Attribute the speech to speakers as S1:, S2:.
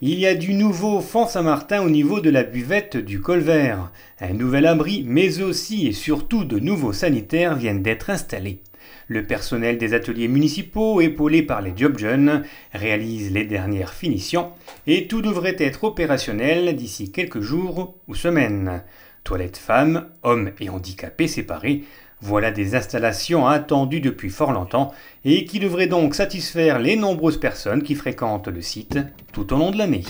S1: Il y a du nouveau Font-Saint-Martin au niveau de la buvette du Colvert. Un nouvel abri, mais aussi et surtout de nouveaux sanitaires viennent d'être installés. Le personnel des ateliers municipaux, épaulé par les job jeunes, réalise les dernières finitions et tout devrait être opérationnel d'ici quelques jours ou semaines. Toilettes femmes, hommes et handicapés séparés, voilà des installations attendues depuis fort longtemps et qui devraient donc satisfaire les nombreuses personnes qui fréquentent le site tout au long de l'année.